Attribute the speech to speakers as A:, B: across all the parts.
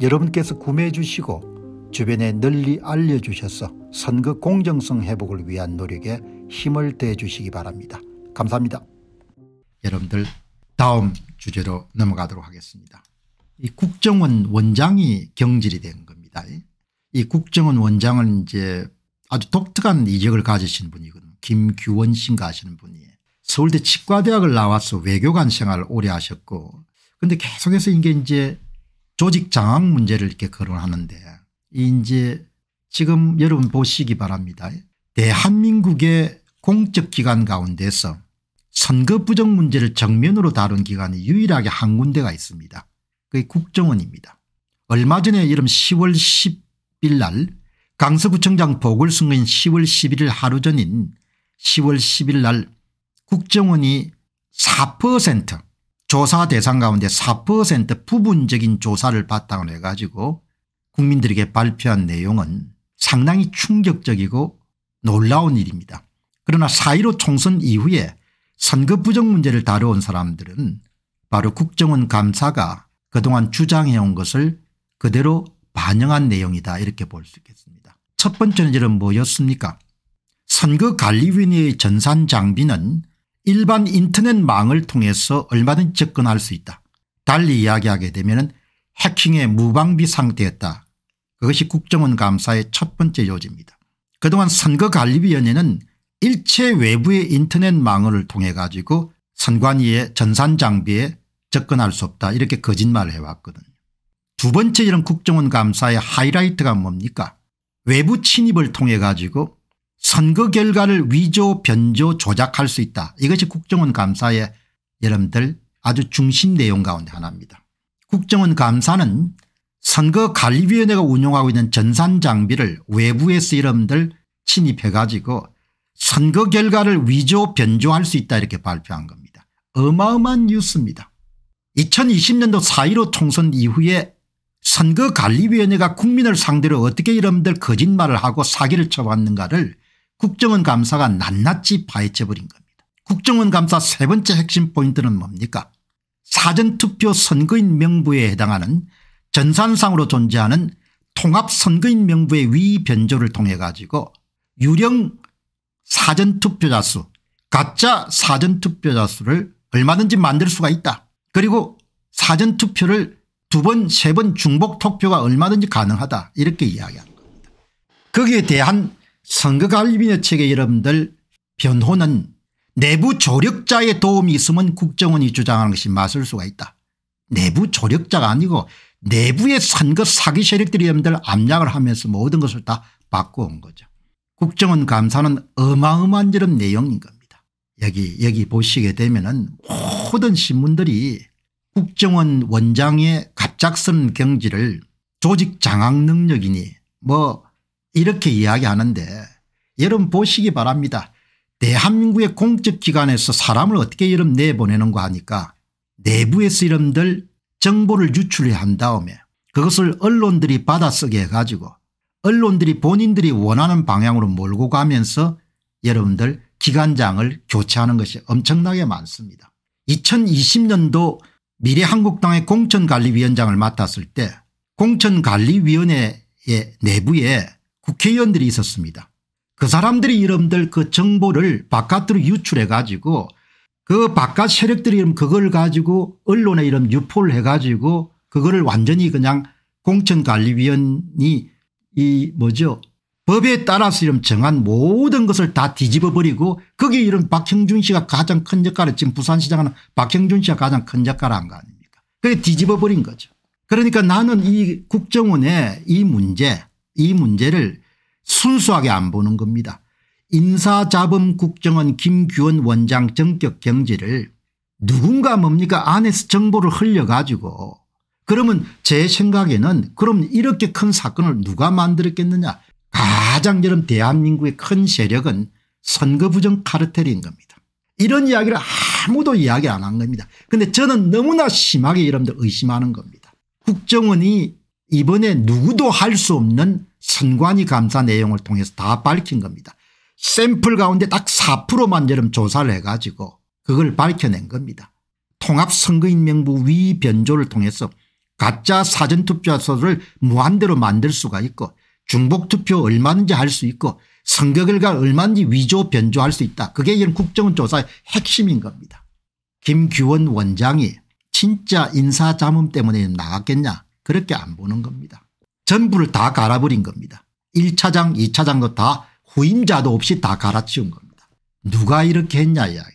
A: 여러분께서 구매해 주시고 주변에 널리 알려주셔서 선거 공정성 회복을 위한 노력에 힘을 대해 주시기 바랍니다. 감사합니다. 여러분들 다음 주제로 넘어가도록 하겠습니다. 이 국정원 원장이 경질이 된 겁니다. 이 국정원 원장은 이제 아주 독특한 이력을 가지신 분이거든요. 김규원 씨인가 하시는 분이 서울대 치과대학을 나와서 외교관 생활을 오래 하셨고 근데 계속해서 이게 이제 조직 장악 문제를 이렇게 거론하는데 이제 지금 여러분 보시기 바랍니다. 대한민국의 공적기관 가운데서 선거 부정 문제를 정면으로 다룬 기관이 유일하게 한 군데가 있습니다. 그게 국정원입니다. 얼마 전에 이름 10월 10일 날 강서구청장 보궐선거인 10월 11일 하루 전인 10월 1 0일날 국정원이 4% 조사 대상 가운데 4% 부분적인 조사를 바탕으로 해가지고 국민들에게 발표한 내용은 상당히 충격적이고 놀라운 일입니다. 그러나 4.15 총선 이후에 선거 부정 문제를 다뤄온 사람들은 바로 국정원 감사가 그동안 주장해온 것을 그대로 반영한 내용이다 이렇게 볼 수 있겠습니다. 첫 번째는 이런 뭐였습니까 선거관리위원회의 전산 장비는 일반 인터넷망을 통해서 얼마든 지 접근할 수 있다. 달리 이야기하게 되면 해킹의 무방비 상태였다. 그것이 국정원 감사의 첫 번째 요지입니다. 그동안 선거관리위원회는 일체 외부의 인터넷망을 통해 가지고 선관위의 전산장비에 접근할 수 없다 이렇게 거짓말을 해왔거든요. 두 번째 이런 국정원 감사의 하이라이트가 뭡니까 외부 침입을 통해 가지고 선거 결과를 위조 변조 조작할 수 있다. 이것이 국정원 감사의 여러분들 아주 중심 내용 가운데 하나입니다. 국정원 감사는 선거관리위원회가 운영하고 있는 전산장비를 외부에서 여러분들 침입해 가지고 선거 결과를 위조 변조할 수 있다 이렇게 발표한 겁니다. 어마어마한 뉴스입니다. 2020년도 4.15 총선 이후에 선거관리위원회가 국민을 상대로 어떻게 여러분들 거짓말을 하고 사기를 쳐왔는가를 국정원 감사가 낱낱이 파헤쳐버린 겁니다. 국정원 감사 세 번째 핵심 포인트는 뭡니까 사전투표 선거인 명부에 해당하는 전산상으로 존재하는 통합선거인 명부의 위변조를 통해 가지고 유령 사전투표자 수 가짜 사전투표자 수를 얼마든지 만들 수가 있다. 그리고 사전투표를 두번세 번 중복 투표가 얼마든지 가능하다 이렇게 이야기한 겁니다. 거기에 대한 선거관리비원회 측의 여러분들 변호는 내부 조력자의 도움이 있으면 국정원이 주장하는 것이 맞을 수가 있다. 내부 조력자가 아니고 내부의 선거 사기 세력들이 여러분들 압력을 하면서 모든 것을 다 바꿔온 거죠. 국정원 감사는 어마어마한 이런 내용인 겁니다. 여기 여기 보시게 되면 은 모든 신문들이 국정원 원장의 갑작스런 경지를 조직 장악 능력이니 뭐 이렇게 이야기하는데 여러분 보시기 바랍니다. 대한민국의 공적기관에서 사람을 어떻게 여름 내보내는가 하니까 내부에서 이름들 정보를 유출해 한 다음에 그것을 언론들이 받아쓰게 해가지고 언론들이 본인들이 원하는 방향으로 몰고 가면서 여러분들 기관장을 교체하는 것이 엄청나게 많습니다. 2020년도 미래한국당의 공천관리위원장을 맡았을 때 공천관리위원회 의 내부에 국회의원들이 있었습니다. 그 사람들이 이름들 그 정보를 바깥으로 유출해 가지고 그 바깥 세력들이 이름 그걸 가지고 언론에 이름 유포를 해 가지고 그거를 완전히 그냥 공천관리위원이 이 뭐죠 법에 따라서 이름 정한 모든 것을 다 뒤집어 버리고 거기에 이름 박형준 씨가 가장 큰 역할을 지금 부산시장은 박형준 씨가 가장 큰 역할을 한거 아닙니까 그게 뒤집어 버린 거죠. 그러니까 나는 이 국정원의 이 문제 이 문제를 순수하게 안 보는 겁니다. 인사자범국정원 김규원 원장 정격 경지를 누군가 뭡니까 안에서 정보를 흘려가지고 그러면 제 생각에는 그럼 이렇게 큰 사건을 누가 만들었겠느냐 가장 여름 대한민국의 큰 세력은 선거부정 카르텔인 겁니다. 이런 이야기를 아무도 이야기 안 한 겁니다. 근데 저는 너무나 심하게 여러분들 의심하는 겁니다. 국정원이 이번에 누구도 할 수 없는 선관위 감사 내용을 통해서 다 밝힌 겁니다. 샘플 가운데 딱 4%만 여름 조사를 해가지고 그걸 밝혀낸 겁니다. 통합선거인명부 위변조를 통해서 가짜 사전투표소를 무한대로 만들 수가 있고 중복투표 얼마든지 할 수 있고 선거 결과 얼마든지 위조 변조할 수 있다. 그게 이런 국정조사의 핵심인 겁니다. 김규원 원장이 진짜 인사자문 때문에 나갔겠냐 그렇게 안 보는 겁니다. 전부를 다 갈아버린 겁니다. 1차장 2차장도 다 후임자도 없이 다 갈아치운 겁니다. 누가 이렇게 했냐 이야기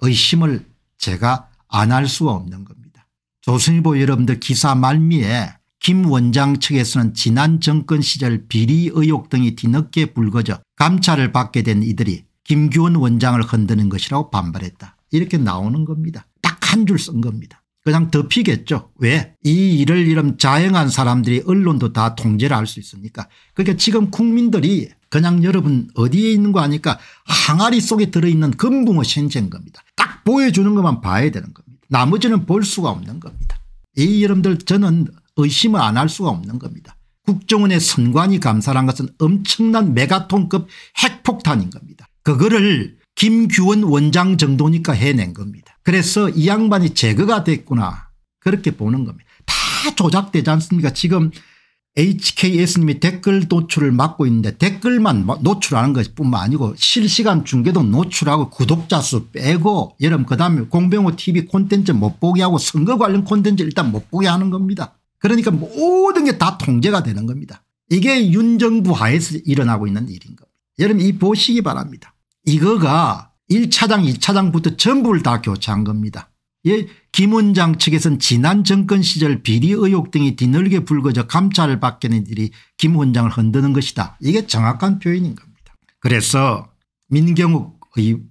A: 의심을 제가 안 할 수가 없는 겁니다. 조선일보 여러분들 기사 말미에 김 원장 측에서는 지난 정권 시절 비리 의혹 등이 뒤늦게 불거져 감찰을 받게 된 이들이 김규원 원장을 흔드는 것이라고 반발했다. 이렇게 나오는 겁니다. 딱 한 줄 쓴 겁니다. 그냥 덮이겠죠. 왜? 이 일을 이름 자행한 사람들이 언론도 다 통제를 할 수 있으니까. 그러니까 지금 국민들이 그냥 여러분 어디에 있는 거 아니까 항아리 속에 들어있는 금붕어 신체인 겁니다. 딱 보여주는 것만 봐야 되는 겁니다. 나머지는 볼 수가 없는 겁니다. 이 여러분들 저는 의심을 안 할 수가 없는 겁니다. 국정원의 선관위 감사란 것은 엄청난 메가톤급 핵폭탄인 겁니다. 그거를 김규원 원장 정도니까 해낸 겁니다. 그래서 이 양반이 제거가 됐구나 그렇게 보는 겁니다. 다 조작되지 않습니까 지금 HKS님이 댓글 노출을 막고 있는데 댓글만 뭐 노출하는 것 뿐만 아니고 실시간 중계도 노출하고 구독자 수 빼고 여러분 그다음에 공병호 TV 콘텐츠 못 보게 하고 선거 관련 콘텐츠 일단 못 보게 하는 겁니다. 그러니까 모든 게 다 통제가 되는 겁니다. 이게 윤정부 하에서 일어나고 있는 일인 겁니다. 여러분 이 보시기 바랍니다. 이거가 1차당2차당부터 전부를 다교차한 겁니다. 예, 김원장 측에선 지난 정권 시절 비리 의혹 등이 뒤늦게 불거져 감찰을 받게 된 일이 김 원장을 흔드는 것이다. 이게 정확한 표현인 겁니다. 그래서 민경욱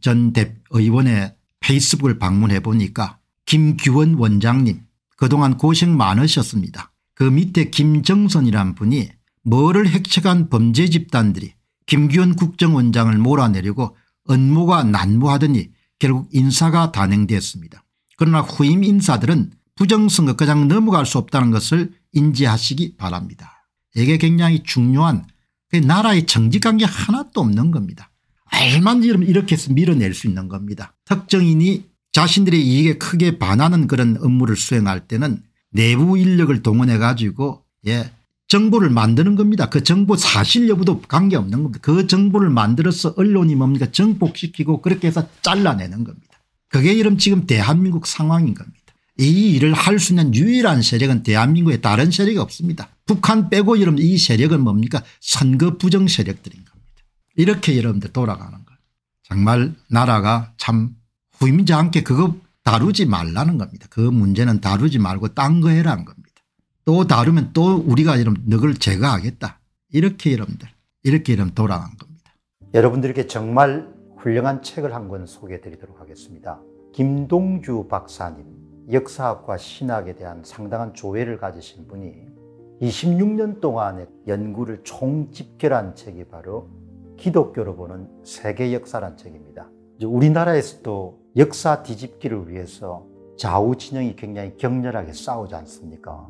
A: 전 의원의 페이스북을 방문해 보니까 김규원 원장님 그동안 고생 많으셨습니다. 그 밑에 김정선이란 분이 뭐를 핵책한 범죄 집단들이 김규원 국정원장을 몰아내려고 업무가 난무하더니 결국 인사가 단행되었습니다 그러나 후임 인사들은 부정선거과장 넘어갈 수 없다는 것을 인지하시기 바랍니다. 이게 굉장히 중요한 그 나라의 정직한 게 하나도 없는 겁니다. 알만 이렇게 해서 밀어낼 수 있는 겁니다. 특정인이 자신들의 이익에 크게 반하는 그런 업무를 수행할 때는 내부 인력을 동원해 가지고 예 정보를 만드는 겁니다. 그 정보 사실 여부도 관계없는 겁니다. 그 정보를 만들어서 언론이 뭡니까 정복시키고 그렇게 해서 잘라내는 겁니다. 그게 이름 지금 대한민국 상황인 겁니다. 이 일을 할 수 있는 유일한 세력은 대한민국에 다른 세력이 없습니다. 북한 빼고 여러분 이 세력은 뭡니까 선거 부정 세력들인 겁니다. 이렇게 여러분들 돌아가는 거예요. 정말 나라가 참 후임지 않게 그거 다루지 말라는 겁니다. 그 문제는 다루지 말고 딴 거 해라는 겁니다. 또 다루면 또 우리가 이런 너를 제거하겠다. 이렇게 여러분들 이렇게 이름 돌아간 겁니다. 여러분들에게 정말 훌륭한 책을 한 권 소개해 드리도록 하겠습니다. 김동주 박사님 역사학과 신학에 대한 상당한 조회를 가지신 분이 26년 동안의 연구를 총집결한 책이 바로 기독교로 보는 세계 역사란 책입니다. 우리나라에서도 역사 뒤집기를 위해서 좌우 진영이 굉장히 격렬하게 싸우지 않습니까?